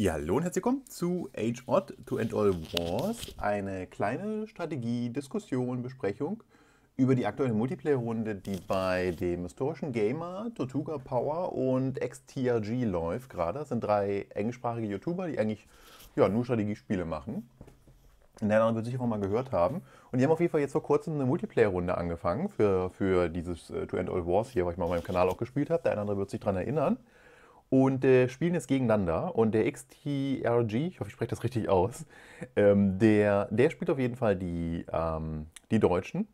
Ja, hallo und herzlich willkommen zu Age Odd to End All Wars. Eine kleine Strategie, Diskussion, Besprechung über die aktuelle Multiplayer-Runde, die bei dem historischen Gamer Tortuga Power und XTRG läuft gerade. Das sind drei englischsprachige YouTuber, die eigentlich ja, nur Strategiespiele machen. Und der andere wird sicher mal gehört haben. Und die haben auf jeden Fall jetzt vor kurzem eine Multiplayer-Runde angefangen für, für dieses äh, To End All Wars hier, weil ich mal auf meinem Kanal auch gespielt habe. Der andere wird sich daran erinnern und äh, spielen jetzt gegeneinander. Und der XTRG, ich hoffe, ich spreche das richtig aus, ähm, der, der spielt auf jeden Fall die, ähm, die Deutschen,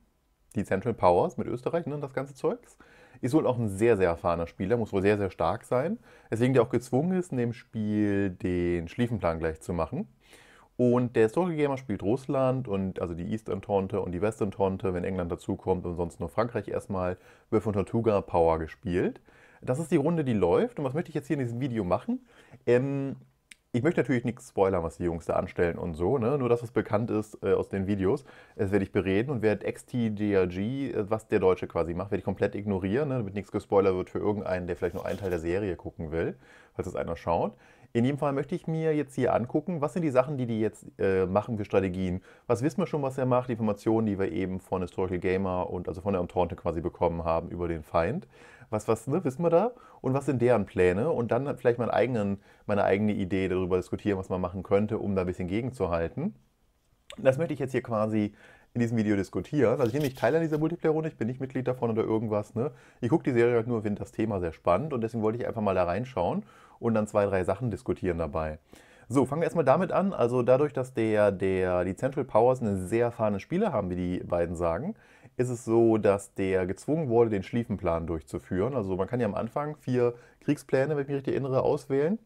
die Central Powers mit Österreich ne, und das ganze Zeugs. Ist wohl auch ein sehr, sehr erfahrener Spieler, muss wohl sehr, sehr stark sein. Deswegen der auch gezwungen ist, in dem Spiel den Schliefenplan gleich zu machen. Und der Historical Gamer spielt Russland und also die Eastern Tonte und die Western Tonte, wenn England dazukommt und sonst nur Frankreich erstmal, wird von Tortuga Power gespielt das ist die Runde, die läuft. Und was möchte ich jetzt hier in diesem Video machen? Ähm, ich möchte natürlich nichts spoilern, was die Jungs da anstellen und so, ne? nur das, was bekannt ist äh, aus den Videos, das werde ich bereden und werde XTDRG, äh, was der Deutsche quasi macht, werde ich komplett ignorieren, ne? damit nichts gespoilert wird für irgendeinen, der vielleicht nur einen Teil der Serie gucken will, falls es einer schaut. In jedem Fall möchte ich mir jetzt hier angucken, was sind die Sachen, die die jetzt äh, machen für Strategien. Was wissen wir schon, was er macht, die Informationen, die wir eben von Historical Gamer und also von der Entente quasi bekommen haben über den Feind was, was ne, wissen wir da und was sind deren Pläne und dann vielleicht meinen eigenen, meine eigene Idee darüber diskutieren, was man machen könnte, um da ein bisschen gegenzuhalten. Das möchte ich jetzt hier quasi in diesem Video diskutieren. Also ich nehme nicht teil an dieser Multiplayer-Runde, ich bin nicht Mitglied davon oder irgendwas. Ne? Ich gucke die Serie halt nur, finde das Thema sehr spannend und deswegen wollte ich einfach mal da reinschauen und dann zwei, drei Sachen diskutieren dabei. So, fangen wir erstmal damit an. Also dadurch, dass der, der, die Central Powers eine sehr erfahrene Spieler haben, wie die beiden sagen, ist es so, dass der gezwungen wurde, den Schliefenplan durchzuführen. Also man kann ja am Anfang vier Kriegspläne, wenn ich mich richtig erinnere, auswählen.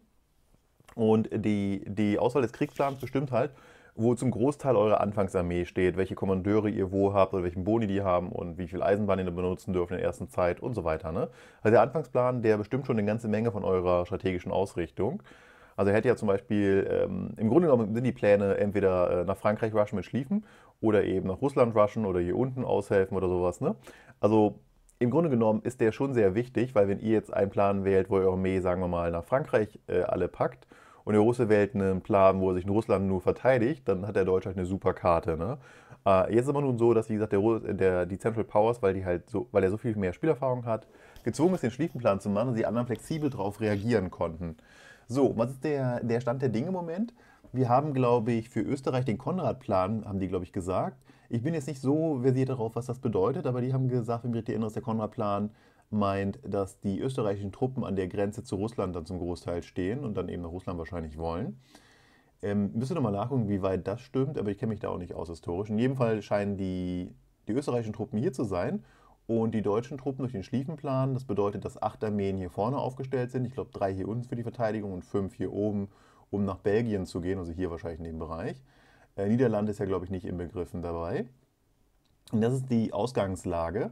Und die, die Auswahl des Kriegsplans bestimmt halt, wo zum Großteil eure Anfangsarmee steht, welche Kommandeure ihr wo habt oder welchen Boni die haben und wie viel Eisenbahn ihr benutzen dürft in der ersten Zeit und so weiter. Ne? Also der Anfangsplan, der bestimmt schon eine ganze Menge von eurer strategischen Ausrichtung. Also er hätte ja zum Beispiel, ähm, im Grunde genommen sind die Pläne entweder äh, nach Frankreich rushen mit Schliefen oder eben nach Russland rushen oder hier unten aushelfen oder sowas. Ne? Also im Grunde genommen ist der schon sehr wichtig, weil wenn ihr jetzt einen Plan wählt, wo ihr eure Armee, sagen wir mal, nach Frankreich äh, alle packt und der Russe wählt einen Plan, wo er sich in Russland nur verteidigt, dann hat der Deutsche halt eine super Karte. Ne? Äh, jetzt ist aber nun so, dass, wie gesagt, der, der, die Central Powers, weil, die halt so, weil er so viel mehr Spielerfahrung hat, gezwungen ist, den Schliefenplan zu machen und die anderen flexibel darauf reagieren konnten. So, was ist der, der Stand der Dinge im Moment? Wir haben, glaube ich, für Österreich den Konrad-Plan, haben die, glaube ich, gesagt. Ich bin jetzt nicht so versiert darauf, was das bedeutet, aber die haben gesagt, wenn ich mich richtig erinnere, der Konrad-Plan meint, dass die österreichischen Truppen an der Grenze zu Russland dann zum Großteil stehen und dann eben nach Russland wahrscheinlich wollen. Ähm, müsste nochmal nachgucken, wie weit das stimmt, aber ich kenne mich da auch nicht aus historisch. In jedem Fall scheinen die, die österreichischen Truppen hier zu sein und die deutschen Truppen durch den Schlieffenplan. Das bedeutet, dass acht Armeen hier vorne aufgestellt sind. Ich glaube, drei hier unten für die Verteidigung und fünf hier oben um nach Belgien zu gehen, also hier wahrscheinlich in dem Bereich. Äh, Niederlande ist ja, glaube ich, nicht inbegriffen dabei. Und das ist die Ausgangslage.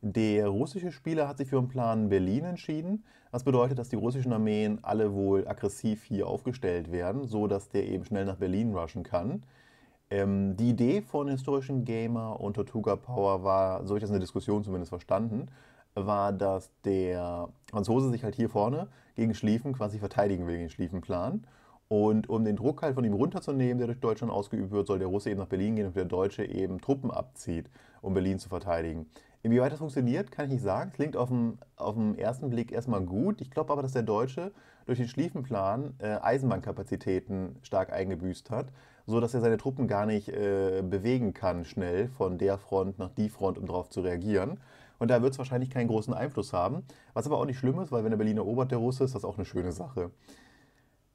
Der russische Spieler hat sich für einen Plan Berlin entschieden. Das bedeutet, dass die russischen Armeen alle wohl aggressiv hier aufgestellt werden, so dass der eben schnell nach Berlin rushen kann. Ähm, die Idee von historischen Gamer und Tortuga Power war, so ich das in der Diskussion zumindest verstanden, war, dass der Franzose sich halt hier vorne gegen Schlieffen quasi verteidigen will gegen Schlieffenplan. Plan und um den Druck halt von ihm runterzunehmen, der durch Deutschland ausgeübt wird, soll der Russe eben nach Berlin gehen und der Deutsche eben Truppen abzieht, um Berlin zu verteidigen. Inwieweit das funktioniert, kann ich nicht sagen. Es klingt auf den, auf den ersten Blick erstmal gut. Ich glaube aber, dass der Deutsche durch den Schlieffenplan äh, Eisenbahnkapazitäten stark eingebüßt hat, sodass er seine Truppen gar nicht äh, bewegen kann, schnell von der Front nach die Front, um darauf zu reagieren. Und da wird es wahrscheinlich keinen großen Einfluss haben. Was aber auch nicht schlimm ist, weil wenn der Berlin erobert, der Russe, ist das auch eine schöne Sache.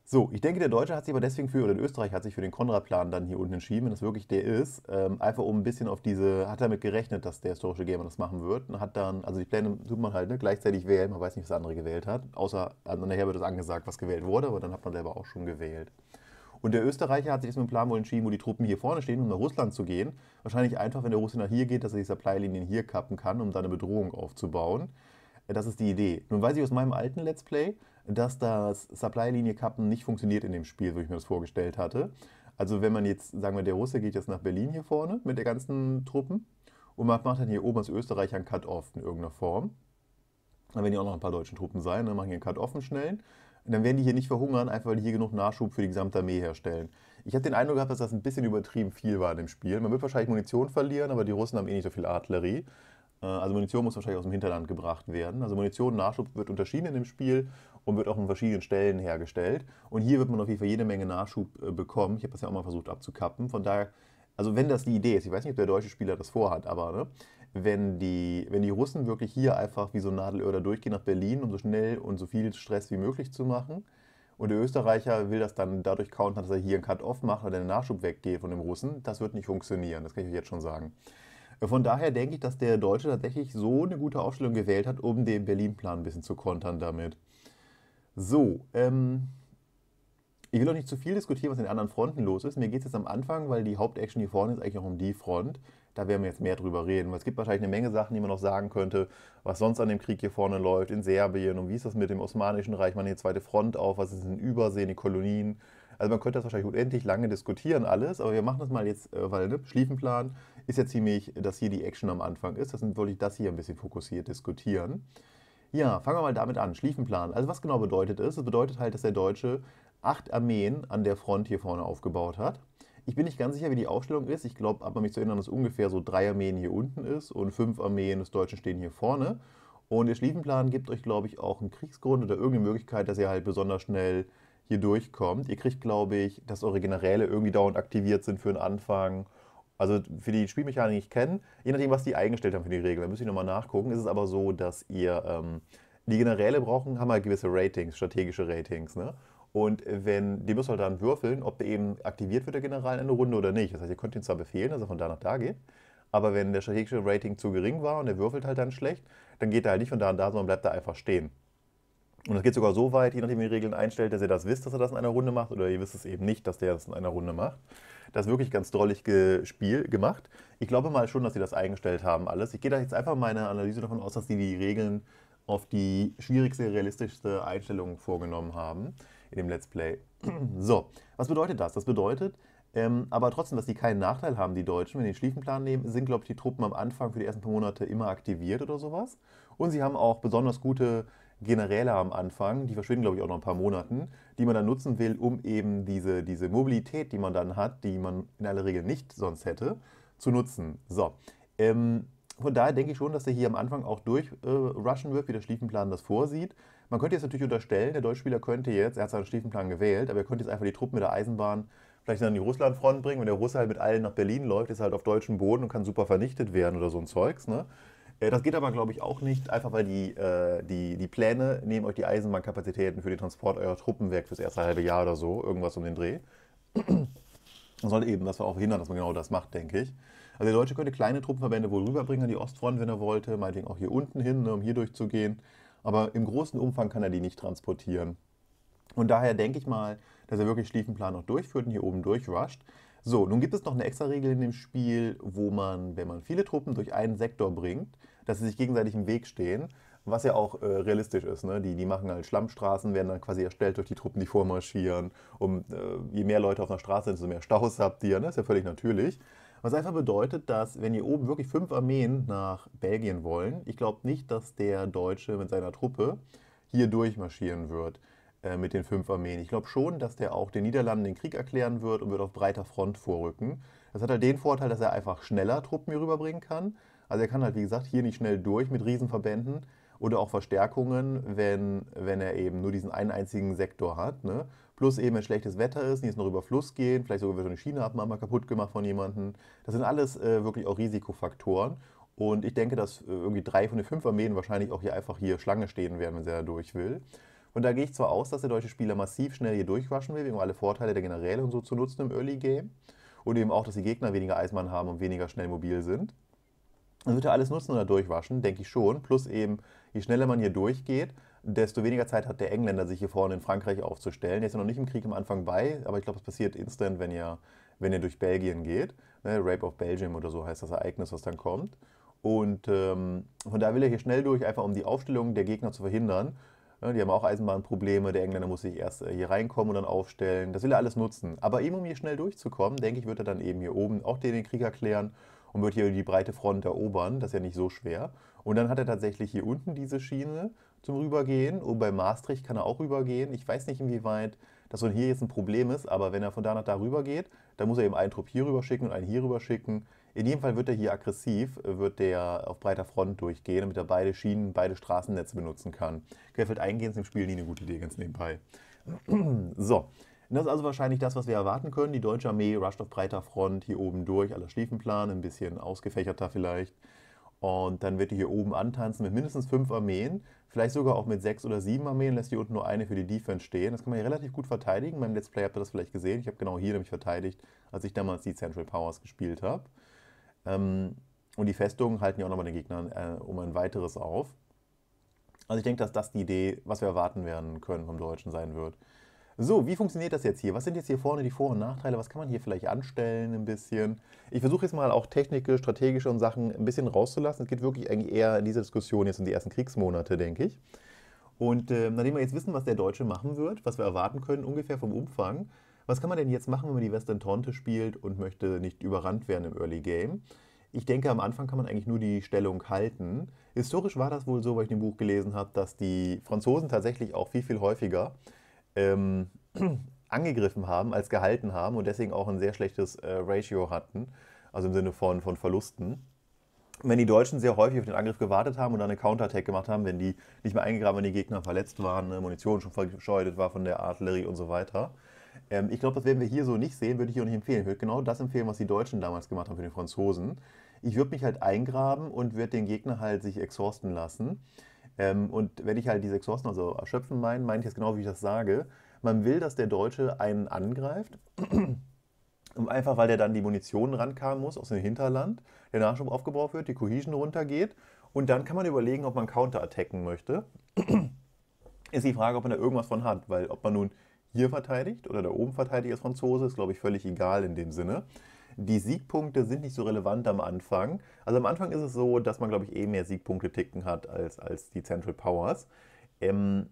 So, ich denke, der Deutsche hat sich aber deswegen für, oder der Österreich hat sich für den Konrad-Plan dann hier unten entschieden, wenn das wirklich der ist. Ähm, einfach um ein bisschen auf diese, hat damit gerechnet, dass der historische Gamer das machen wird. Und hat dann, also die Pläne tut man halt ne, gleichzeitig wählen, man weiß nicht, was der andere gewählt hat. Außer, also nachher wird das angesagt, was gewählt wurde, aber dann hat man selber auch schon gewählt. Und der Österreicher hat sich jetzt mit dem Plan wohl entschieden, wo die Truppen hier vorne stehen, um nach Russland zu gehen. Wahrscheinlich einfach, wenn der Russe nach hier geht, dass er die Supply-Linien hier kappen kann, um da eine Bedrohung aufzubauen. Äh, das ist die Idee. Nun weiß ich aus meinem alten Let's Play, dass das Supply-Linie-Kappen nicht funktioniert in dem Spiel, so ich mir das vorgestellt hatte. Also wenn man jetzt, sagen wir, der Russe geht jetzt nach Berlin hier vorne mit der ganzen Truppen und man macht dann hier oben als Österreicher einen Cut-Off in irgendeiner Form. Dann werden hier auch noch ein paar deutsche Truppen sein, dann machen hier einen Cut-Off schnell. Und dann werden die hier nicht verhungern, einfach weil die hier genug Nachschub für die gesamte Armee herstellen. Ich habe den Eindruck gehabt, dass das ein bisschen übertrieben viel war in dem Spiel. Man wird wahrscheinlich Munition verlieren, aber die Russen haben eh nicht so viel Artillerie. Äh, also Munition muss wahrscheinlich aus dem Hinterland gebracht werden. Also Munition, Nachschub wird unterschieden in dem Spiel und wird auch an verschiedenen Stellen hergestellt. Und hier wird man auf jeden Fall jede Menge Nachschub äh, bekommen. Ich habe das ja auch mal versucht abzukappen. Von daher, also wenn das die Idee ist, ich weiß nicht, ob der deutsche Spieler das vorhat, aber ne, wenn, die, wenn die Russen wirklich hier einfach wie so ein Nadelöhr da durchgehen nach Berlin, um so schnell und so viel Stress wie möglich zu machen, und der Österreicher will das dann dadurch countern, dass er hier einen Cut-Off macht oder den Nachschub weggeht von dem Russen. Das wird nicht funktionieren, das kann ich euch jetzt schon sagen. Von daher denke ich, dass der Deutsche tatsächlich so eine gute Aufstellung gewählt hat, um den Berlin-Plan ein bisschen zu kontern damit. So, ähm, ich will auch nicht zu viel diskutieren, was in den anderen Fronten los ist. Mir geht es jetzt am Anfang, weil die Hauptaction hier vorne ist, eigentlich auch um die Front. Da werden wir jetzt mehr drüber reden. Weil es gibt wahrscheinlich eine Menge Sachen, die man noch sagen könnte, was sonst an dem Krieg hier vorne läuft, in Serbien und wie ist das mit dem Osmanischen Reich, man eine zweite Front auf, was ist in Übersee, in den Kolonien. Also man könnte das wahrscheinlich unendlich lange diskutieren alles, aber wir machen das mal jetzt, äh, weil ne, Schliefenplan ist ja ziemlich, dass hier die Action am Anfang ist. Das wollte ich das hier ein bisschen fokussiert diskutieren. Ja, fangen wir mal damit an. Schliefenplan. Also was genau bedeutet es? Es bedeutet halt, dass der Deutsche acht Armeen an der Front hier vorne aufgebaut hat. Ich bin nicht ganz sicher, wie die Aufstellung ist. Ich glaube, aber mich zu erinnern, dass ungefähr so drei Armeen hier unten ist und fünf Armeen des Deutschen stehen hier vorne. Und der Schliefenplan gibt euch, glaube ich, auch einen Kriegsgrund oder irgendeine Möglichkeit, dass ihr halt besonders schnell hier durchkommt. Ihr kriegt, glaube ich, dass eure Generäle irgendwie dauernd aktiviert sind für den Anfang. Also für die Spielmechanik die ich kenne, je nachdem, was die eingestellt haben für die Regeln. Da müsste ich nochmal nachgucken. Ist es aber so, dass ihr ähm, die Generäle brauchen, haben halt gewisse Ratings, strategische Ratings. Ne? Und wenn, die müssen halt dann würfeln, ob der eben aktiviert wird, der General, in einer Runde oder nicht. Das heißt, ihr könnt ihn zwar befehlen, dass er von da nach da geht, aber wenn der strategische Rating zu gering war und er würfelt halt dann schlecht, dann geht er halt nicht von da nach da, sondern bleibt da einfach stehen. Und es geht sogar so weit, je nachdem, wie ihr die Regeln einstellt, dass ihr das wisst, dass er das in einer Runde macht, oder ihr wisst es eben nicht, dass der das in einer Runde macht. Das ist wirklich ganz drollig Spiel gemacht. Ich glaube mal schon, dass sie das eingestellt haben, alles. Ich gehe da jetzt einfach meine Analyse davon aus, dass die die Regeln auf die schwierigste, realistischste Einstellung vorgenommen haben in dem Let's Play. so, was bedeutet das? Das bedeutet, ähm, aber trotzdem, dass die keinen Nachteil haben, die Deutschen, wenn die den Schliefenplan nehmen, sind, glaube ich, die Truppen am Anfang für die ersten paar Monate immer aktiviert oder sowas. Und sie haben auch besonders gute genereller am Anfang, die verschwinden, glaube ich, auch noch ein paar Monaten, die man dann nutzen will, um eben diese, diese Mobilität, die man dann hat, die man in aller Regel nicht sonst hätte, zu nutzen. So, ähm, von daher denke ich schon, dass er hier am Anfang auch durchrushen äh, wird, wie der Stiefenplan das vorsieht. Man könnte jetzt natürlich unterstellen, der Deutschspieler könnte jetzt, er hat seinen Stiefenplan gewählt, aber er könnte jetzt einfach die Truppen mit der Eisenbahn vielleicht dann in die Russlandfront bringen. Wenn der Russe halt mit allen nach Berlin läuft, ist er halt auf deutschem Boden und kann super vernichtet werden oder so ein Zeugs. Ne? Äh, das geht aber, glaube ich, auch nicht, einfach weil die, äh, die, die Pläne nehmen euch die Eisenbahnkapazitäten für den Transport eurer Truppen weg fürs erste halbe Jahr oder so, irgendwas um den Dreh. Man sollte eben das auch verhindern, dass man genau das macht, denke ich. Also der Deutsche könnte kleine Truppenverbände wohl rüberbringen an die Ostfront, wenn er wollte, meinetwegen auch hier unten hin, ne, um hier durchzugehen. Aber im großen Umfang kann er die nicht transportieren. Und daher denke ich mal, dass er wirklich Schliefenplan noch durchführt und hier oben durchrusht. So, nun gibt es noch eine extra Regel in dem Spiel, wo man, wenn man viele Truppen durch einen Sektor bringt, dass sie sich gegenseitig im Weg stehen, was ja auch äh, realistisch ist. Ne? Die, die machen halt Schlammstraßen, werden dann quasi erstellt durch die Truppen, die vormarschieren. Um, äh, je mehr Leute auf einer Straße sind, desto mehr Staus habt ihr. Ne? Ist ja völlig natürlich. Was einfach bedeutet, dass wenn hier oben wirklich fünf Armeen nach Belgien wollen, ich glaube nicht, dass der Deutsche mit seiner Truppe hier durchmarschieren wird äh, mit den fünf Armeen. Ich glaube schon, dass der auch den Niederlanden den Krieg erklären wird und wird auf breiter Front vorrücken. Das hat halt den Vorteil, dass er einfach schneller Truppen hier rüberbringen kann. Also er kann halt, wie gesagt, hier nicht schnell durch mit Riesenverbänden oder auch Verstärkungen, wenn, wenn er eben nur diesen einen einzigen Sektor hat. Ne? Plus eben, wenn schlechtes Wetter ist, jetzt noch über Fluss gehen, vielleicht sogar wird schon die Schiene hat mal kaputt gemacht von jemandem. Das sind alles äh, wirklich auch Risikofaktoren. Und ich denke, dass äh, irgendwie drei von den fünf Armeen wahrscheinlich auch hier einfach hier Schlange stehen werden, wenn sie da durch will. Und da gehe ich zwar aus, dass der deutsche Spieler massiv schnell hier durchwaschen will, um alle Vorteile der Generäle und so zu nutzen im Early Game. Und eben auch, dass die Gegner weniger Eismann haben und weniger schnell mobil sind. Dann wird er alles nutzen oder durchwaschen, denke ich schon. Plus eben, je schneller man hier durchgeht, desto weniger Zeit hat der Engländer, sich hier vorne in Frankreich aufzustellen. Der ist ja noch nicht im Krieg am Anfang bei, aber ich glaube, das passiert instant, wenn ihr, wenn ihr durch Belgien geht. Ne, Rape of Belgium oder so heißt das Ereignis, was dann kommt. Und ähm, von da will er hier schnell durch, einfach um die Aufstellung der Gegner zu verhindern. Ne, die haben auch Eisenbahnprobleme, der Engländer muss sich erst äh, hier reinkommen und dann aufstellen. Das will er alles nutzen. Aber eben um hier schnell durchzukommen, denke ich, wird er dann eben hier oben auch den Krieg erklären und wird hier die breite Front erobern. Das ist ja nicht so schwer. Und dann hat er tatsächlich hier unten diese Schiene zum Rübergehen. Und oh, bei Maastricht kann er auch rübergehen. Ich weiß nicht, inwieweit das von hier jetzt ein Problem ist, aber wenn er von da nach da rüber geht, dann muss er eben einen Trupp hier rüber schicken und einen hier rüber schicken. In jedem Fall wird er hier aggressiv, wird der auf breiter Front durchgehen, damit er beide Schienen, beide Straßennetze benutzen kann. Gefällt eingehend ist im Spiel nie eine gute Idee, ganz nebenbei. so, das ist also wahrscheinlich das, was wir erwarten können. Die deutsche Armee rusht auf breiter Front hier oben durch, aller Schliefenplan, ein bisschen ausgefächerter vielleicht. Und dann wird die hier oben antanzen mit mindestens fünf Armeen, vielleicht sogar auch mit sechs oder sieben Armeen, lässt hier unten nur eine für die Defense stehen. Das kann man hier relativ gut verteidigen. Beim Let's Play habt ihr das vielleicht gesehen. Ich habe genau hier nämlich verteidigt, als ich damals die Central Powers gespielt habe. Ähm, und die Festungen halten ja auch nochmal den Gegnern äh, um ein weiteres auf. Also ich denke, dass das die Idee, was wir erwarten werden können vom Deutschen sein wird. So, wie funktioniert das jetzt hier? Was sind jetzt hier vorne die Vor- und Nachteile? Was kann man hier vielleicht anstellen ein bisschen? Ich versuche jetzt mal auch technische, strategische und Sachen ein bisschen rauszulassen. Es geht wirklich eigentlich eher in diese Diskussion jetzt in die ersten Kriegsmonate, denke ich. Und äh, nachdem wir jetzt wissen, was der Deutsche machen wird, was wir erwarten können, ungefähr vom Umfang, was kann man denn jetzt machen, wenn man die Western Tonte spielt und möchte nicht überrannt werden im Early Game? Ich denke, am Anfang kann man eigentlich nur die Stellung halten. Historisch war das wohl so, weil ich in dem Buch gelesen habe, dass die Franzosen tatsächlich auch viel, viel häufiger ähm, angegriffen haben, als gehalten haben und deswegen auch ein sehr schlechtes äh, Ratio hatten, also im Sinne von, von Verlusten. Wenn die Deutschen sehr häufig auf den Angriff gewartet haben und dann eine Counterattack gemacht haben, wenn die nicht mehr eingegraben, wenn die Gegner verletzt waren, ne, Munition schon verscheudet war von der Artillerie und so weiter. Ähm, ich glaube, das werden wir hier so nicht sehen, würde ich auch nicht empfehlen. Ich würde genau das empfehlen, was die Deutschen damals gemacht haben für den Franzosen. Ich würde mich halt eingraben und würde den Gegner halt sich exhausten lassen ähm, und wenn ich halt diese Exhausten also erschöpfen meine, meine ich jetzt genau, wie ich das sage. Man will, dass der Deutsche einen angreift, einfach weil der dann die Munition rankamen muss aus dem Hinterland, der Nachschub aufgebaut wird, die Cohesion runtergeht. Und dann kann man überlegen, ob man Counterattacken möchte. ist die Frage, ob man da irgendwas von hat, weil ob man nun hier verteidigt oder da oben verteidigt als Franzose, ist, glaube ich, völlig egal in dem Sinne. Die Siegpunkte sind nicht so relevant am Anfang. Also am Anfang ist es so, dass man, glaube ich, eh mehr Siegpunkte ticken hat als, als die Central Powers. Ähm,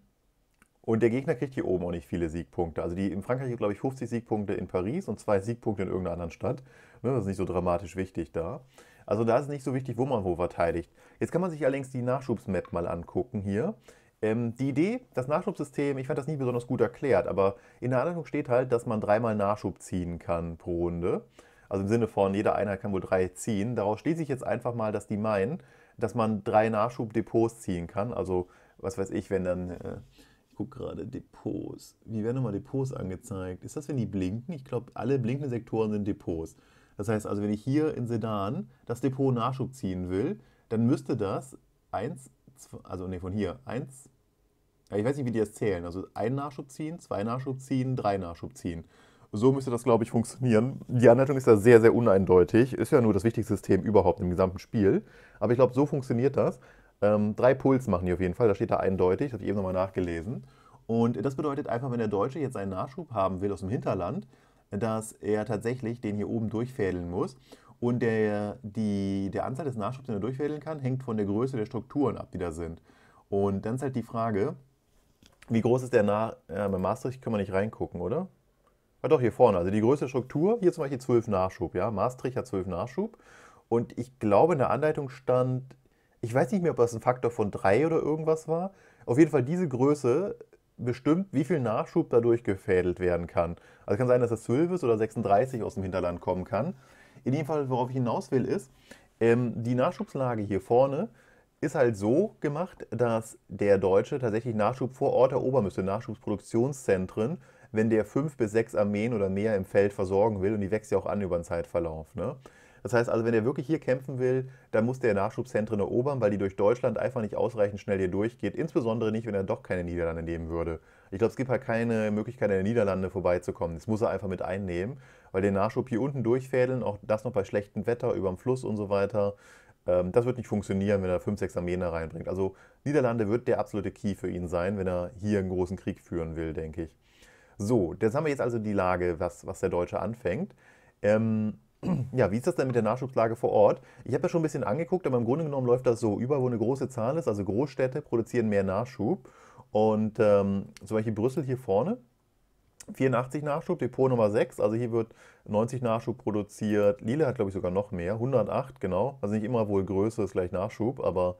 und der Gegner kriegt hier oben auch nicht viele Siegpunkte. Also die in Frankreich, glaube ich, 50 Siegpunkte in Paris und zwei Siegpunkte in irgendeiner anderen Stadt. Ne, das ist nicht so dramatisch wichtig da. Also da ist es nicht so wichtig, wo man wo verteidigt. Jetzt kann man sich allerdings die Nachschubsmap mal angucken hier. Ähm, die Idee, das Nachschubsystem, ich fand das nie besonders gut erklärt, aber in der Anleitung steht halt, dass man dreimal Nachschub ziehen kann pro Runde. Also im Sinne von, jeder Einheit kann wohl drei ziehen. Daraus schließe ich jetzt einfach mal, dass die meinen, dass man drei Nachschubdepots ziehen kann. Also, was weiß ich, wenn dann, äh, ich gucke gerade, Depots. Wie werden nochmal Depots angezeigt? Ist das, wenn die blinken? Ich glaube, alle blinkenden Sektoren sind Depots. Das heißt also, wenn ich hier in Sedan das Depot Nachschub ziehen will, dann müsste das 1, also nee, von hier, eins, ja, ich weiß nicht, wie die das zählen. Also ein Nachschub ziehen, zwei Nachschub ziehen, drei Nachschub ziehen. So müsste das, glaube ich, funktionieren. Die Anleitung ist da sehr, sehr uneindeutig. Ist ja nur das wichtigste System überhaupt im gesamten Spiel. Aber ich glaube, so funktioniert das. Ähm, drei Puls machen die auf jeden Fall. Da steht da eindeutig. Das Habe ich eben nochmal nachgelesen. Und das bedeutet einfach, wenn der Deutsche jetzt einen Nachschub haben will aus dem Hinterland, dass er tatsächlich den hier oben durchfädeln muss. Und der, die, der Anzahl des Nachschubs, den er durchfädeln kann, hängt von der Größe der Strukturen ab, die da sind. Und dann ist halt die Frage, wie groß ist der Nach... Ja, bei Maastricht können wir nicht reingucken, oder? Ah doch, hier vorne. Also die größte Struktur, hier zum Beispiel 12 Nachschub, ja. Maastricht hat 12 Nachschub. Und ich glaube, in der Anleitung stand, ich weiß nicht mehr, ob das ein Faktor von 3 oder irgendwas war. Auf jeden Fall diese Größe bestimmt, wie viel Nachschub dadurch gefädelt werden kann. Also kann sein, dass das 12 ist oder 36 aus dem Hinterland kommen kann. In dem Fall, worauf ich hinaus will, ist, ähm, die Nachschubslage hier vorne ist halt so gemacht, dass der Deutsche tatsächlich Nachschub vor Ort erobern müsste, Nachschubsproduktionszentren wenn der fünf bis sechs Armeen oder mehr im Feld versorgen will, und die wächst ja auch an über den Zeitverlauf. Ne? Das heißt also, wenn er wirklich hier kämpfen will, dann muss der Nachschubzentren erobern, weil die durch Deutschland einfach nicht ausreichend schnell hier durchgeht. Insbesondere nicht, wenn er doch keine Niederlande nehmen würde. Ich glaube, es gibt halt keine Möglichkeit, an den Niederlande vorbeizukommen. Das muss er einfach mit einnehmen, weil den Nachschub hier unten durchfädeln, auch das noch bei schlechtem Wetter, über dem Fluss und so weiter, ähm, das wird nicht funktionieren, wenn er 5, 6 Armeen da reinbringt. Also Niederlande wird der absolute Key für ihn sein, wenn er hier einen großen Krieg führen will, denke ich. So, das haben wir jetzt also die Lage, was, was der Deutsche anfängt. Ähm, ja, wie ist das denn mit der Nachschubslage vor Ort? Ich habe ja schon ein bisschen angeguckt, aber im Grunde genommen läuft das so. Über, wo eine große Zahl ist, also Großstädte produzieren mehr Nachschub. Und ähm, zum Beispiel Brüssel hier vorne, 84 Nachschub, Depot Nummer 6, also hier wird 90 Nachschub produziert. Lille hat, glaube ich, sogar noch mehr, 108, genau. Also nicht immer wohl Größe ist gleich Nachschub, aber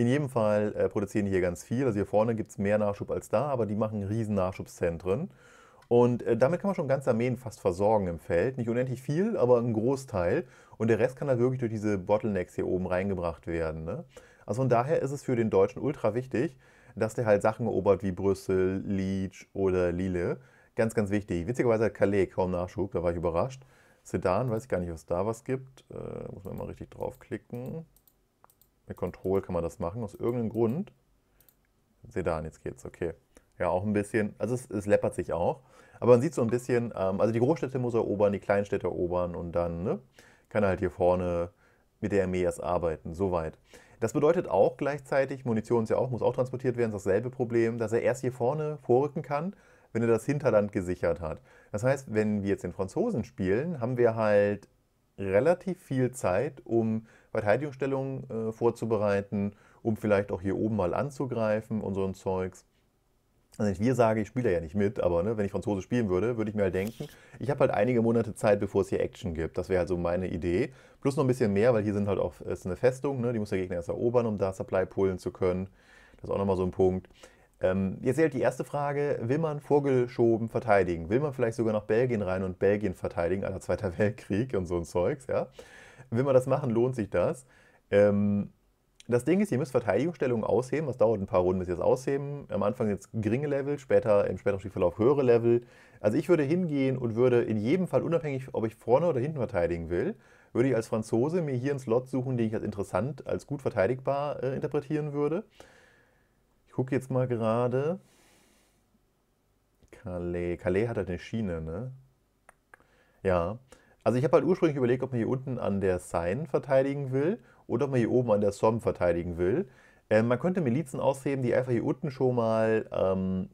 in jedem Fall äh, produzieren die hier ganz viel. Also hier vorne gibt es mehr Nachschub als da, aber die machen riesen Nachschubszentren. Und äh, damit kann man schon ganz Armeen fast versorgen im Feld. Nicht unendlich viel, aber ein Großteil. Und der Rest kann dann wirklich durch diese Bottlenecks hier oben reingebracht werden. Ne? Also von daher ist es für den Deutschen ultra wichtig, dass der halt Sachen erobert wie Brüssel, Liege oder Lille. Ganz, ganz wichtig. Witzigerweise hat Calais kaum Nachschub, da war ich überrascht. Sedan, weiß ich gar nicht, was da was gibt. Äh, muss man mal richtig draufklicken. Mit Control kann man das machen, aus irgendeinem Grund. Seht da, jetzt geht's, okay. Ja, auch ein bisschen, also es, es läppert sich auch. Aber man sieht so ein bisschen, ähm, also die Großstädte muss erobern, die Kleinstädte erobern und dann ne, kann er halt hier vorne mit der Armee erst arbeiten, soweit. Das bedeutet auch gleichzeitig, Munition ist ja auch, muss auch transportiert werden, ist dasselbe Problem, dass er erst hier vorne vorrücken kann, wenn er das Hinterland gesichert hat. Das heißt, wenn wir jetzt den Franzosen spielen, haben wir halt relativ viel Zeit, um Verteidigungsstellungen äh, vorzubereiten, um vielleicht auch hier oben mal anzugreifen und so ein Zeugs. Also wenn ich wir sage, ich spiele ja nicht mit, aber ne, wenn ich Franzose spielen würde, würde ich mir halt denken, ich habe halt einige Monate Zeit, bevor es hier Action gibt. Das wäre halt so meine Idee. Plus noch ein bisschen mehr, weil hier sind halt auch, ist eine Festung, ne, die muss der Gegner erst erobern, um da Supply pullen zu können. Das ist auch nochmal so ein Punkt. Ähm, jetzt zählt die erste Frage, will man vorgeschoben verteidigen? Will man vielleicht sogar nach Belgien rein und Belgien verteidigen, also Zweiter Weltkrieg und so ein Zeugs, ja? Will man das machen, lohnt sich das? Ähm, das Ding ist, ihr müsst Verteidigungsstellungen ausheben. Das dauert ein paar Runden, bis ihr das ausheben. Am Anfang jetzt geringe Level, später im späteren Spielverlauf höhere Level. Also ich würde hingehen und würde in jedem Fall, unabhängig, ob ich vorne oder hinten verteidigen will, würde ich als Franzose mir hier einen Slot suchen, den ich als interessant, als gut verteidigbar äh, interpretieren würde. Ich gucke jetzt mal gerade. Calais. Calais hat halt eine Schiene, ne? Ja. Also ich habe halt ursprünglich überlegt, ob man hier unten an der Seine verteidigen will oder ob man hier oben an der Somme verteidigen will. Ähm, man könnte Milizen ausheben, die einfach hier unten schon mal ähm,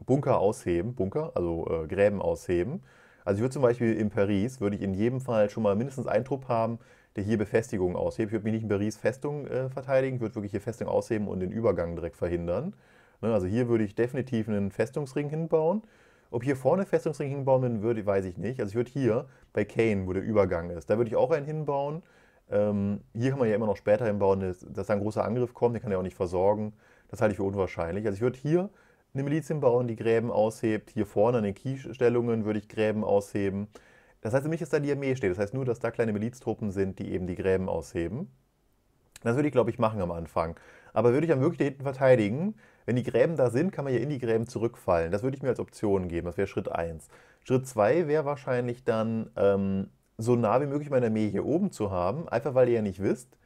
Bunker ausheben, Bunker, also äh, Gräben ausheben. Also ich würde zum Beispiel in Paris, würde ich in jedem Fall schon mal mindestens einen Trupp haben, der hier Befestigungen aushebt. Ich würde mich nicht in Paris Festung äh, verteidigen, würde wirklich hier Festung ausheben und den Übergang direkt verhindern. Ne, also hier würde ich definitiv einen Festungsring hinbauen. Ob hier vorne Festungsring hinbauen würde, weiß ich nicht. Also ich würde hier bei Kane, wo der Übergang ist, da würde ich auch einen hinbauen. Ähm, hier kann man ja immer noch später hinbauen, dass, dass da ein großer Angriff kommt, den kann er auch nicht versorgen. Das halte ich für unwahrscheinlich. Also ich würde hier eine Miliz hinbauen, die Gräben aushebt. Hier vorne an den Kiestellungen würde ich Gräben ausheben. Das heißt, nämlich dass da die Armee steht. Das heißt nur, dass da kleine Miliztruppen sind, die eben die Gräben ausheben. Das würde ich, glaube ich, machen am Anfang. Aber würde ich am wirklich da hinten verteidigen? Wenn die Gräben da sind, kann man ja in die Gräben zurückfallen. Das würde ich mir als Option geben. Das wäre Schritt 1. Schritt 2 wäre wahrscheinlich dann, ähm, so nah wie möglich meine Armee hier oben zu haben. Einfach weil ihr ja nicht wisst,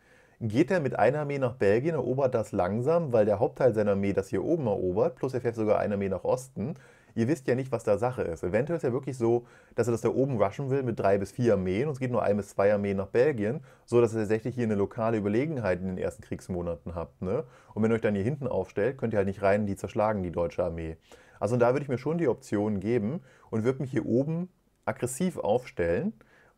geht er mit einer Armee nach Belgien, erobert das langsam, weil der Hauptteil seiner Armee das hier oben erobert, plus er fährt sogar eine Armee nach Osten ihr wisst ja nicht, was da Sache ist. Eventuell ist ja wirklich so, dass er das da oben rushen will mit drei bis vier Armeen und es geht nur ein bis zwei Armeen nach Belgien, so dass ihr tatsächlich hier eine lokale Überlegenheit in den ersten Kriegsmonaten habt. Ne? Und wenn ihr euch dann hier hinten aufstellt, könnt ihr halt nicht rein, die zerschlagen die deutsche Armee. Also da würde ich mir schon die Option geben und würde mich hier oben aggressiv aufstellen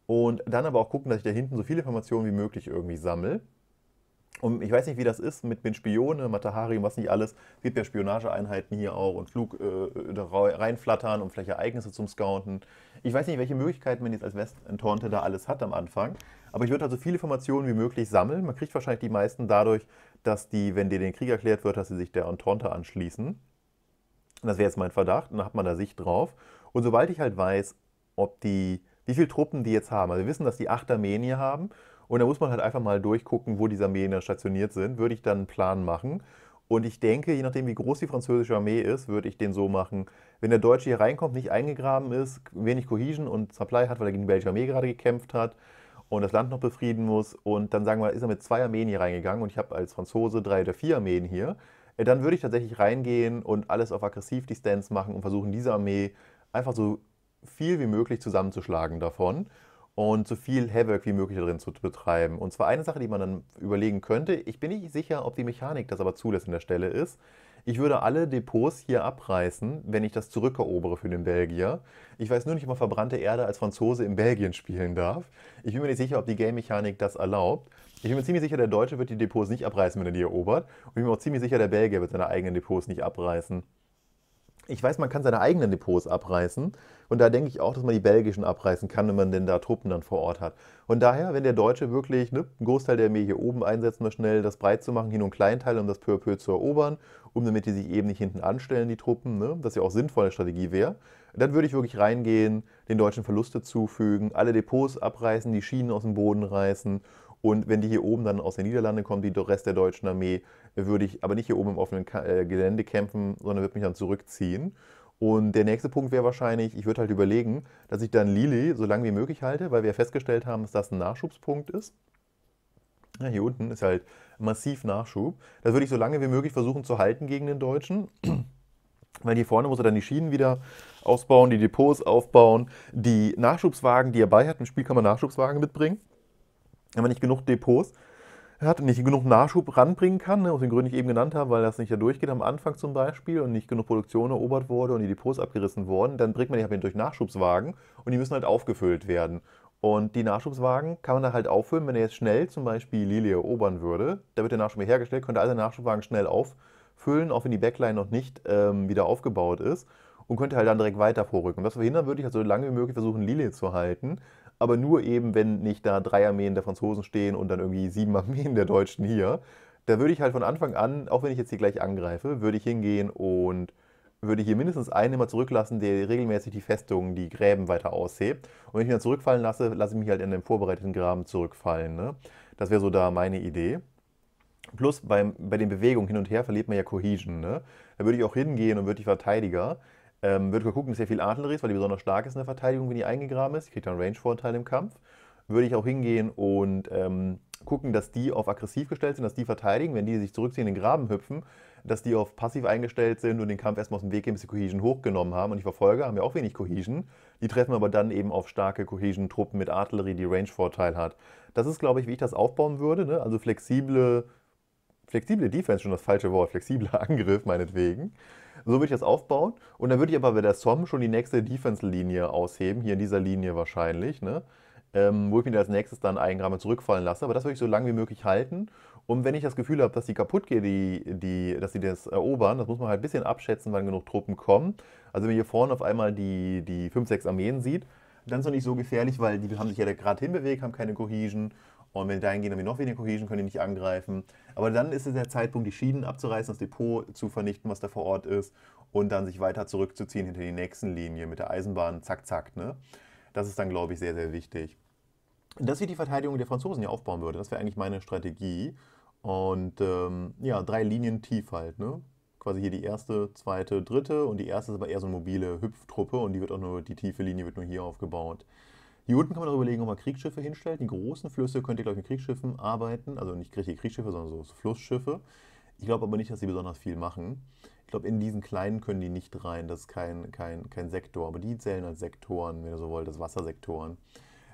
und dann aber auch gucken, dass ich da hinten so viele Informationen wie möglich irgendwie sammle. Und ich weiß nicht, wie das ist mit, mit Spione, Matahari und was nicht alles. Es gibt ja Spionageeinheiten hier auch und Flug äh, reinflattern und vielleicht Ereignisse zum Scouten. Ich weiß nicht, welche Möglichkeiten man jetzt als West da alles hat am Anfang. Aber ich würde also viele Informationen wie möglich sammeln. Man kriegt wahrscheinlich die meisten dadurch, dass die, wenn dir den Krieg erklärt wird, dass sie sich der Entente anschließen. Das wäre jetzt mein Verdacht und dann hat man da Sicht drauf. Und sobald ich halt weiß, ob die, wie viele Truppen die jetzt haben, also wir wissen, dass die acht hier haben und da muss man halt einfach mal durchgucken, wo diese Armeen dann stationiert sind. Würde ich dann einen Plan machen. Und ich denke, je nachdem, wie groß die französische Armee ist, würde ich den so machen. Wenn der Deutsche hier reinkommt, nicht eingegraben ist, wenig Cohesion und Supply hat, weil er gegen die belgische Armee gerade gekämpft hat und das Land noch befrieden muss, und dann sagen wir, ist er mit zwei Armeen hier reingegangen und ich habe als Franzose drei oder vier Armeen hier, äh, dann würde ich tatsächlich reingehen und alles auf aggressiv die Stance machen und versuchen, diese Armee einfach so viel wie möglich zusammenzuschlagen davon und so viel Havoc wie möglich darin zu betreiben. Und zwar eine Sache, die man dann überlegen könnte, ich bin nicht sicher, ob die Mechanik das aber zulässt an der Stelle ist. Ich würde alle Depots hier abreißen, wenn ich das zurückerobere für den Belgier. Ich weiß nur nicht, ob man verbrannte Erde als Franzose in Belgien spielen darf. Ich bin mir nicht sicher, ob die Game-Mechanik das erlaubt. Ich bin mir ziemlich sicher, der Deutsche wird die Depots nicht abreißen, wenn er die erobert. Und ich bin mir auch ziemlich sicher, der Belgier wird seine eigenen Depots nicht abreißen. Ich weiß, man kann seine eigenen Depots abreißen. Und da denke ich auch, dass man die belgischen abreißen kann, wenn man denn da Truppen dann vor Ort hat. Und daher, wenn der Deutsche wirklich ne, einen Großteil der Armee hier oben einsetzt, mal schnell das breit zu machen, hier nur einen kleinen Teil, um das peu à peu zu erobern, um damit die sich eben nicht hinten anstellen, die Truppen, ne, das ja auch sinnvolle Strategie wäre, dann würde ich wirklich reingehen, den Deutschen Verluste zufügen, alle Depots abreißen, die Schienen aus dem Boden reißen und wenn die hier oben dann aus den Niederlanden kommen, die Rest der deutschen Armee, würde ich aber nicht hier oben im offenen äh, Gelände kämpfen, sondern würde mich dann zurückziehen. Und der nächste Punkt wäre wahrscheinlich, ich würde halt überlegen, dass ich dann Lili so lange wie möglich halte, weil wir festgestellt haben, dass das ein Nachschubspunkt ist. Ja, hier unten ist halt massiv Nachschub. Das würde ich so lange wie möglich versuchen zu halten gegen den Deutschen. Weil hier vorne muss er dann die Schienen wieder ausbauen, die Depots aufbauen, die Nachschubswagen, die er bei hat. Im Spiel kann man Nachschubswagen mitbringen wenn man nicht genug Depots hat und nicht genug Nachschub ranbringen kann, ne, aus den Gründen, die ich eben genannt habe, weil das nicht ja durchgeht am Anfang zum Beispiel und nicht genug Produktion erobert wurde und die Depots abgerissen wurden, dann bringt man die halt durch Nachschubswagen und die müssen halt aufgefüllt werden. Und die Nachschubswagen kann man da halt auffüllen, wenn er jetzt schnell zum Beispiel Lilie erobern würde, da wird der Nachschub hergestellt, könnte also der Nachschubwagen schnell auffüllen, auch wenn die Backline noch nicht ähm, wieder aufgebaut ist und könnte halt dann direkt weiter vorrücken. Und das verhindern würde ich halt so lange wie möglich versuchen, Lilie zu halten, aber nur eben, wenn nicht da drei Armeen der Franzosen stehen und dann irgendwie sieben Armeen der Deutschen hier. Da würde ich halt von Anfang an, auch wenn ich jetzt hier gleich angreife, würde ich hingehen und würde hier mindestens einen immer zurücklassen, der regelmäßig die Festungen, die Gräben weiter aushebt. Und wenn ich ihn dann zurückfallen lasse, lasse ich mich halt in den vorbereiteten Graben zurückfallen. Ne? Das wäre so da meine Idee. Plus beim, bei den Bewegungen hin und her verliert man ja Cohesion. Ne? Da würde ich auch hingehen und würde die Verteidiger ähm, würde gucken, sehr viel Artillerie ist, weil die besonders stark ist in der Verteidigung, wenn die eingegraben ist. Die kriegt dann Range-Vorteil im Kampf. Würde ich auch hingehen und ähm, gucken, dass die auf aggressiv gestellt sind, dass die verteidigen, wenn die sich zurückziehen, in den Graben hüpfen, dass die auf passiv eingestellt sind und den Kampf erstmal aus dem Weg gehen, bis die Cohesion hochgenommen haben. Und die Verfolger haben ja auch wenig Cohesion. Die treffen aber dann eben auf starke Cohesion-Truppen mit Artillerie, die Range-Vorteil hat. Das ist, glaube ich, wie ich das aufbauen würde. Ne? Also flexible flexible Defense schon das falsche Wort, flexibler Angriff meinetwegen. So würde ich das aufbauen und dann würde ich aber bei der SOM schon die nächste Defense-Linie ausheben, hier in dieser Linie wahrscheinlich, ne? ähm, wo ich mir als nächstes dann Eigenrahmen zurückfallen lasse. Aber das würde ich so lange wie möglich halten und wenn ich das Gefühl habe, dass die kaputt gehen, die, die, dass sie das erobern, das muss man halt ein bisschen abschätzen, wann genug Truppen kommen. Also wenn man hier vorne auf einmal die, die 5, 6 Armeen sieht, dann ist es noch nicht so gefährlich, weil die haben sich ja gerade hinbewegt, haben keine Cohesion und wenn die dahin gehen, haben wir noch weniger Cohesion, können die nicht angreifen. Aber dann ist es der Zeitpunkt, die Schienen abzureißen, das Depot zu vernichten, was da vor Ort ist, und dann sich weiter zurückzuziehen hinter die nächsten Linie mit der Eisenbahn, zack, zack. Ne? Das ist dann, glaube ich, sehr, sehr wichtig. Dass wird die Verteidigung der Franzosen hier aufbauen würde. Das wäre eigentlich meine Strategie. Und ähm, ja, drei Linien tief halt, ne? Quasi hier die erste, zweite, dritte und die erste ist aber eher so eine mobile Hüpftruppe und die wird auch nur, die tiefe Linie wird nur hier aufgebaut. Hier unten kann man auch überlegen, ob man Kriegsschiffe hinstellt. Die großen Flüsse könnt ihr, glaube ich, mit Kriegsschiffen arbeiten. Also nicht richtige Kriegsschiffe, sondern so Flussschiffe. Ich glaube aber nicht, dass sie besonders viel machen. Ich glaube, in diesen kleinen können die nicht rein. Das ist kein, kein, kein Sektor. Aber die zählen als Sektoren, wenn ihr so wollt, als Wassersektoren.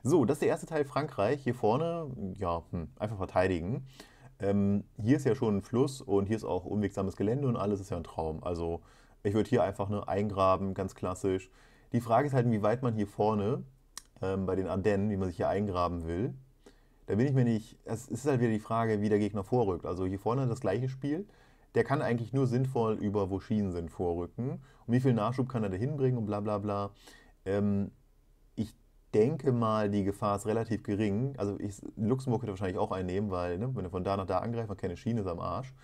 So, das ist der erste Teil Frankreich. Hier vorne, ja, hm, einfach verteidigen. Ähm, hier ist ja schon ein Fluss und hier ist auch unwegsames Gelände und alles ist ja ein Traum. Also ich würde hier einfach ne, eingraben, ganz klassisch. Die Frage ist halt, wie weit man hier vorne ähm, bei den Ardennen, wie man sich hier eingraben will. Da bin ich mir nicht, es ist halt wieder die Frage, wie der Gegner vorrückt. Also hier vorne das gleiche Spiel. Der kann eigentlich nur sinnvoll über wo Schienen sind vorrücken. Und wie viel Nachschub kann er da hinbringen und bla bla bla. Ähm, ich denke mal, die Gefahr ist relativ gering. Also ich, Luxemburg könnte wahrscheinlich auch einnehmen, weil ne, wenn er von da nach da angreift, man keine Schiene ist am Arsch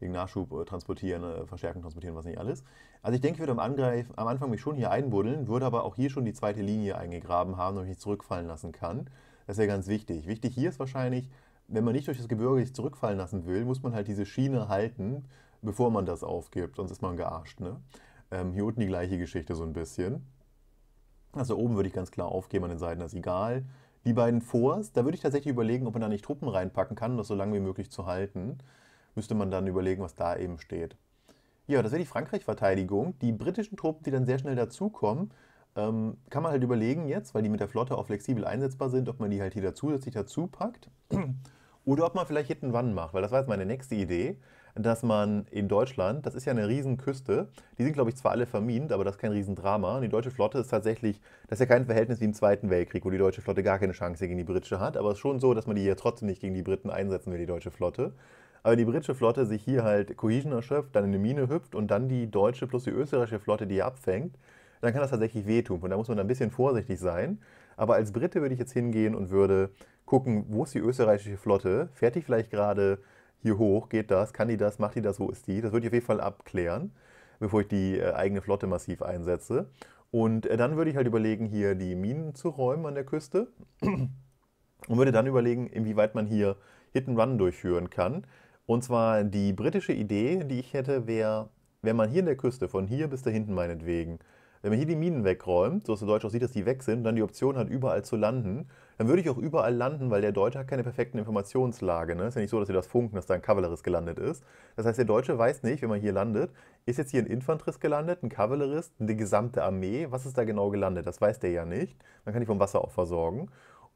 wegen Nachschub äh, transportieren, äh, verstärken, transportieren, was nicht alles. Also ich denke, ich würde am, Angreif am Anfang mich schon hier einbuddeln, würde aber auch hier schon die zweite Linie eingegraben haben, damit ich nicht zurückfallen lassen kann. Das ist ja ganz wichtig. Wichtig hier ist wahrscheinlich, wenn man nicht durch das Gebirge sich zurückfallen lassen will, muss man halt diese Schiene halten, bevor man das aufgibt, sonst ist man gearscht. Ne? Ähm, hier unten die gleiche Geschichte so ein bisschen. Also oben würde ich ganz klar aufgeben an den Seiten, das ist egal. Die beiden Forts, da würde ich tatsächlich überlegen, ob man da nicht Truppen reinpacken kann, um das so lange wie möglich zu halten müsste man dann überlegen, was da eben steht. Ja, das wäre die Frankreich-Verteidigung. Die britischen Truppen, die dann sehr schnell dazukommen, ähm, kann man halt überlegen jetzt, weil die mit der Flotte auch flexibel einsetzbar sind, ob man die halt hier zusätzlich dazu packt oder ob man vielleicht hinten Wann macht, weil das war jetzt meine nächste Idee, dass man in Deutschland, das ist ja eine Riesenküste, die sind glaube ich zwar alle vermint, aber das ist kein Riesendrama. Und die deutsche Flotte ist tatsächlich, das ist ja kein Verhältnis wie im Zweiten Weltkrieg, wo die deutsche Flotte gar keine Chance gegen die britische hat, aber es ist schon so, dass man die ja trotzdem nicht gegen die Briten einsetzen will, die deutsche Flotte. Aber die britische Flotte sich hier halt Cohesion erschöpft, dann in eine Mine hüpft und dann die deutsche plus die österreichische Flotte, die abfängt, dann kann das tatsächlich wehtun. Und da muss man ein bisschen vorsichtig sein. Aber als Brite würde ich jetzt hingehen und würde gucken, wo ist die österreichische Flotte? Fährt die vielleicht gerade hier hoch? Geht das? Kann die das? Macht die das? Wo ist die? Das würde ich auf jeden Fall abklären, bevor ich die äh, eigene Flotte massiv einsetze. Und äh, dann würde ich halt überlegen, hier die Minen zu räumen an der Küste. Und würde dann überlegen, inwieweit man hier Hit and Run durchführen kann. Und zwar die britische Idee, die ich hätte, wäre, wenn man hier in der Küste, von hier bis da hinten meinetwegen, wenn man hier die Minen wegräumt, so dass der Deutsche auch sieht, dass die weg sind, und dann die Option hat, überall zu landen, dann würde ich auch überall landen, weil der Deutsche hat keine perfekten Informationslage. Ne? Ist ja nicht so, dass wir das funken, dass da ein Kavallerist gelandet ist. Das heißt, der Deutsche weiß nicht, wenn man hier landet, ist jetzt hier ein Infanterist gelandet, ein Kavallerist, eine gesamte Armee, was ist da genau gelandet? Das weiß der ja nicht. Man kann die vom Wasser auch versorgen.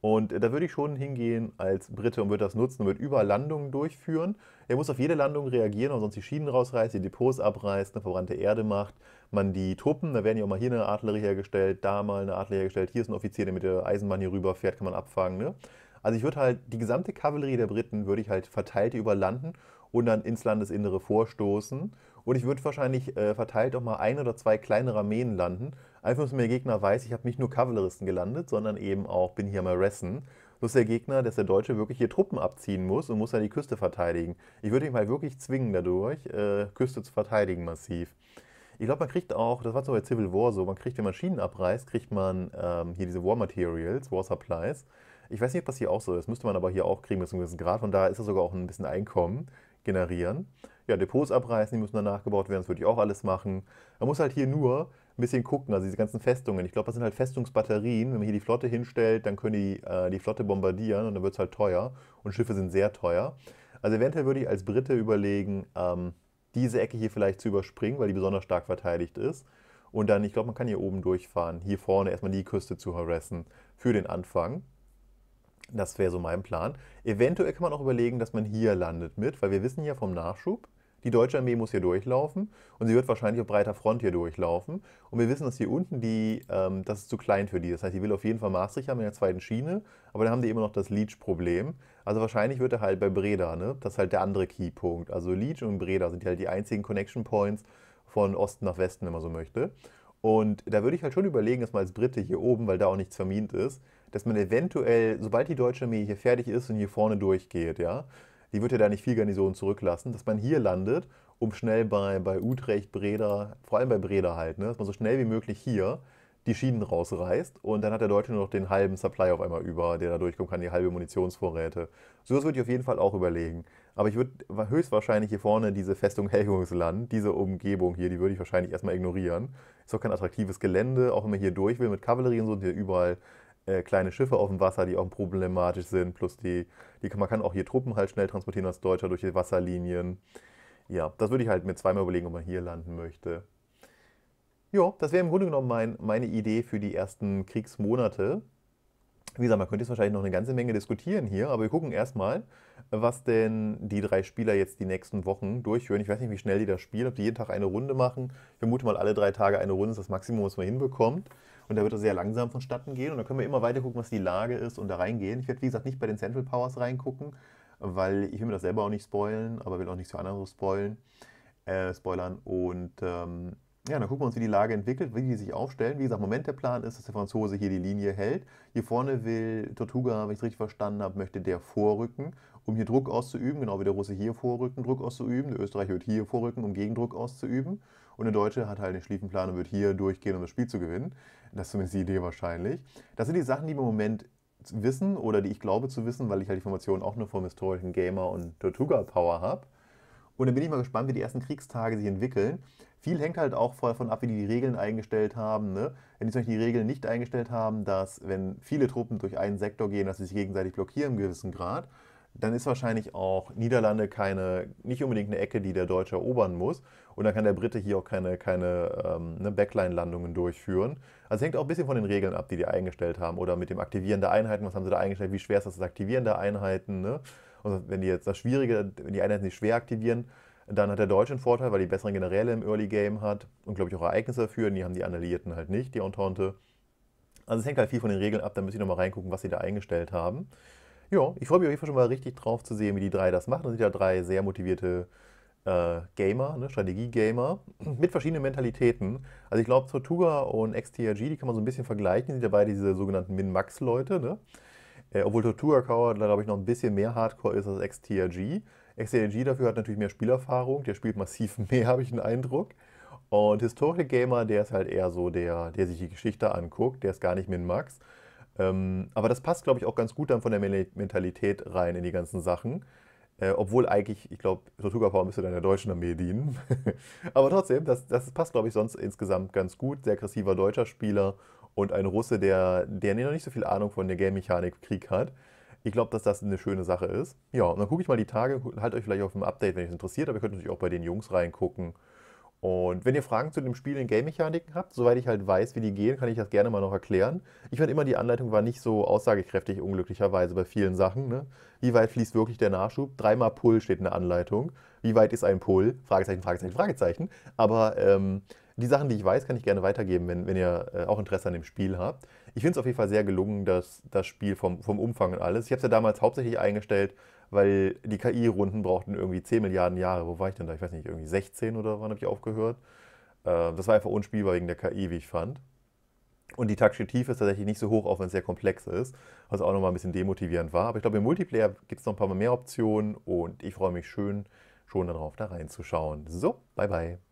Und da würde ich schon hingehen als Brite und würde das nutzen und würde über Landungen durchführen. Er muss auf jede Landung reagieren und sonst die Schienen rausreißt, die Depots abreißt, eine verbrannte Erde macht. Man die Truppen, da werden ja auch mal hier eine Artillerie hergestellt, da mal eine Artillerie hergestellt, hier ist ein Offizier, der mit der Eisenbahn hier rüber fährt, kann man abfangen. Ne? Also ich würde halt die gesamte Kavallerie der Briten würde ich halt verteilt überlanden und dann ins Landesinnere vorstoßen und ich würde wahrscheinlich äh, verteilt auch mal ein oder zwei kleinere Armeen landen. Einfach, dass mir der Gegner weiß, ich habe nicht nur Kavalleristen gelandet, sondern eben auch bin hier mal Ressen. So ist der Gegner, dass der Deutsche wirklich hier Truppen abziehen muss und muss ja die Küste verteidigen. Ich würde ihn mal wirklich zwingen dadurch, äh, Küste zu verteidigen massiv. Ich glaube, man kriegt auch, das war so bei Civil War so, man kriegt, wenn man Schienen abreißt, kriegt man ähm, hier diese War Materials, War Supplies. Ich weiß nicht, ob das hier auch so ist, müsste man aber hier auch kriegen bis zu einem gewissen Grad. Von daher ist das sogar auch ein bisschen Einkommen generieren. Ja, Depots abreißen, die müssen dann nachgebaut werden, das würde ich auch alles machen. Man muss halt hier nur ein bisschen gucken, also diese ganzen Festungen. Ich glaube, das sind halt Festungsbatterien. Wenn man hier die Flotte hinstellt, dann können die äh, die Flotte bombardieren und dann wird es halt teuer. Und Schiffe sind sehr teuer. Also eventuell würde ich als Brite überlegen, ähm, diese Ecke hier vielleicht zu überspringen, weil die besonders stark verteidigt ist. Und dann, ich glaube, man kann hier oben durchfahren, hier vorne erstmal die Küste zu harassen für den Anfang. Das wäre so mein Plan. Eventuell kann man auch überlegen, dass man hier landet mit, weil wir wissen ja vom Nachschub, die deutsche Armee muss hier durchlaufen und sie wird wahrscheinlich auf breiter Front hier durchlaufen. Und wir wissen, dass hier unten, die, ähm, das ist zu klein für die. Das heißt, die will auf jeden Fall Maastricht haben in der zweiten Schiene, aber dann haben die immer noch das Leech-Problem. Also wahrscheinlich wird er halt bei Breda, ne? das ist halt der andere Keypunkt. Also Leech und Breda sind halt die einzigen Connection Points von Osten nach Westen, wenn man so möchte. Und da würde ich halt schon überlegen, dass man als Brite hier oben, weil da auch nichts vermint ist, dass man eventuell, sobald die deutsche Armee hier fertig ist und hier vorne durchgeht, ja, die wird ja da nicht viel Garnison zurücklassen, dass man hier landet, um schnell bei, bei Utrecht, Breda, vor allem bei Breda halt, ne, dass man so schnell wie möglich hier die Schienen rausreißt und dann hat der Deutsche nur noch den halben Supply auf einmal über, der da durchkommen kann, die halbe Munitionsvorräte. So das würde ich auf jeden Fall auch überlegen. Aber ich würde höchstwahrscheinlich hier vorne diese Festung Helgungsland, diese Umgebung hier, die würde ich wahrscheinlich erstmal ignorieren. Ist auch kein attraktives Gelände, auch wenn man hier durch will mit Kavallerie und so, sind hier überall äh, kleine Schiffe auf dem Wasser, die auch problematisch sind, plus die, die man kann auch hier Truppen halt schnell transportieren als Deutscher durch die Wasserlinien. Ja, das würde ich halt mir zweimal überlegen, ob man hier landen möchte. Ja, das wäre im Grunde genommen mein, meine Idee für die ersten Kriegsmonate. Wie gesagt, man könnte jetzt wahrscheinlich noch eine ganze Menge diskutieren hier, aber wir gucken erstmal, was denn die drei Spieler jetzt die nächsten Wochen durchführen. Ich weiß nicht, wie schnell die das spielen, ob die jeden Tag eine Runde machen. Ich vermute mal, alle drei Tage eine Runde ist das Maximum, was man hinbekommt. Und da wird es sehr langsam vonstatten gehen. Und da können wir immer weiter gucken, was die Lage ist und da reingehen. Ich werde, wie gesagt, nicht bei den Central Powers reingucken, weil ich will mir das selber auch nicht spoilen, aber will auch nichts für andere spoilen, äh, spoilern. Und ähm, ja, dann gucken wir uns, wie die Lage entwickelt, wie die sich aufstellen. Wie gesagt, Moment der Plan ist, dass der Franzose hier die Linie hält. Hier vorne will Tortuga, wenn ich es richtig verstanden habe, möchte der vorrücken, um hier Druck auszuüben, genau wie der Russe hier vorrücken, Druck auszuüben. Der Österreicher wird hier vorrücken, um Gegendruck auszuüben. Und der Deutsche hat halt den Schliefenplan und wird hier durchgehen, um das Spiel zu gewinnen. Das ist zumindest die Idee wahrscheinlich. Das sind die Sachen, die wir im Moment wissen oder die ich glaube zu wissen, weil ich halt die Informationen auch nur vom historischen Gamer und Tortuga Power habe. Und dann bin ich mal gespannt, wie die ersten Kriegstage sich entwickeln. Viel hängt halt auch davon ab, wie die die Regeln eingestellt haben. Ne? Wenn die zum Beispiel die Regeln nicht eingestellt haben, dass wenn viele Truppen durch einen Sektor gehen, dass sie sich gegenseitig blockieren im gewissen Grad, dann ist wahrscheinlich auch Niederlande keine, nicht unbedingt eine Ecke, die der Deutsche erobern muss. Und dann kann der Brite hier auch keine, keine ähm, ne, Backline-Landungen durchführen. Also hängt auch ein bisschen von den Regeln ab, die die eingestellt haben. Oder mit dem Aktivieren der Einheiten, was haben sie da eingestellt, wie schwer ist das, das Aktivieren der Einheiten. Ne? Und also wenn die jetzt das Schwierige, wenn die Einheiten sich schwer aktivieren, dann hat der Deutsche einen Vorteil, weil die besseren Generäle im Early Game hat und, glaube ich, auch Ereignisse führen. Die haben die Alliierten halt nicht, die Entente. Also es hängt halt viel von den Regeln ab, da müsst ich nochmal reingucken, was sie da eingestellt haben. Ja, ich freue mich auf jeden Fall schon mal richtig drauf zu sehen, wie die drei das machen. Das sind ja drei sehr motivierte äh, Gamer, ne? Strategie-Gamer, mit verschiedenen Mentalitäten. Also ich glaube, Tortuga und XTRG, die kann man so ein bisschen vergleichen. Die sind ja beide diese sogenannten Min-Max-Leute. Ne? Äh, obwohl Tortuga Coward, glaube ich, noch ein bisschen mehr Hardcore ist als XTRG. XTRG dafür hat natürlich mehr Spielerfahrung, der spielt massiv mehr, habe ich den Eindruck. Und Historical Gamer, der ist halt eher so der, der sich die Geschichte anguckt, der ist gar nicht Min-Max. Ähm, aber das passt, glaube ich, auch ganz gut dann von der Mentalität rein in die ganzen Sachen. Äh, obwohl eigentlich, ich glaube, Tortuga Power müsste dann der deutschen Armee dienen. aber trotzdem, das, das passt, glaube ich, sonst insgesamt ganz gut. Sehr aggressiver deutscher Spieler und ein Russe, der, der noch nicht so viel Ahnung von der Game-Mechanik Krieg hat. Ich glaube, dass das eine schöne Sache ist. Ja, und dann gucke ich mal die Tage, halt euch vielleicht auf dem Update, wenn euch interessiert, aber ihr könnt natürlich auch bei den Jungs reingucken. Und wenn ihr Fragen zu dem Spiel in Game-Mechaniken habt, soweit ich halt weiß, wie die gehen, kann ich das gerne mal noch erklären. Ich fand immer, die Anleitung war nicht so aussagekräftig, unglücklicherweise bei vielen Sachen. Ne? Wie weit fließt wirklich der Nachschub? Dreimal Pull steht in der Anleitung. Wie weit ist ein Pull? Fragezeichen, Fragezeichen, Fragezeichen. Aber ähm, die Sachen, die ich weiß, kann ich gerne weitergeben, wenn, wenn ihr äh, auch Interesse an dem Spiel habt. Ich finde es auf jeden Fall sehr gelungen, dass das Spiel vom, vom Umfang und alles. Ich habe es ja damals hauptsächlich eingestellt, weil die KI-Runden brauchten irgendwie 10 Milliarden Jahre. Wo war ich denn da? Ich weiß nicht, irgendwie 16 oder wann habe ich aufgehört? Äh, das war einfach unspielbar wegen der KI, wie ich fand. Und die taktische Tiefe ist tatsächlich nicht so hoch, auch wenn es sehr komplex ist, was auch nochmal ein bisschen demotivierend war. Aber ich glaube, im Multiplayer gibt es noch ein paar Mal mehr Optionen und ich freue mich schön, schon darauf, da reinzuschauen. So, bye bye.